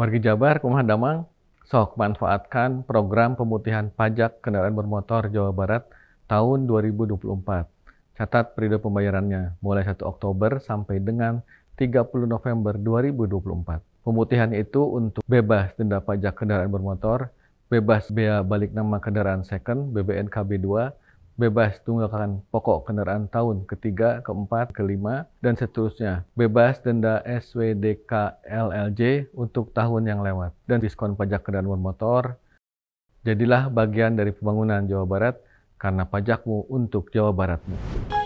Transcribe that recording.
Warga Jabar, Kumah Damang, sok manfaatkan program pemutihan pajak kendaraan bermotor Jawa Barat tahun 2024. Catat periode pembayarannya mulai 1 Oktober sampai dengan 30 November 2024. Pemutihan itu untuk bebas denda pajak kendaraan bermotor, bebas bea balik nama kendaraan second BBNKB 2, bebas tunggakan pokok kendaraan tahun ketiga, keempat, kelima, dan seterusnya. Bebas denda SWDK LLJ untuk tahun yang lewat, dan diskon pajak kendaraan motor Jadilah bagian dari pembangunan Jawa Barat karena pajakmu untuk Jawa Baratmu.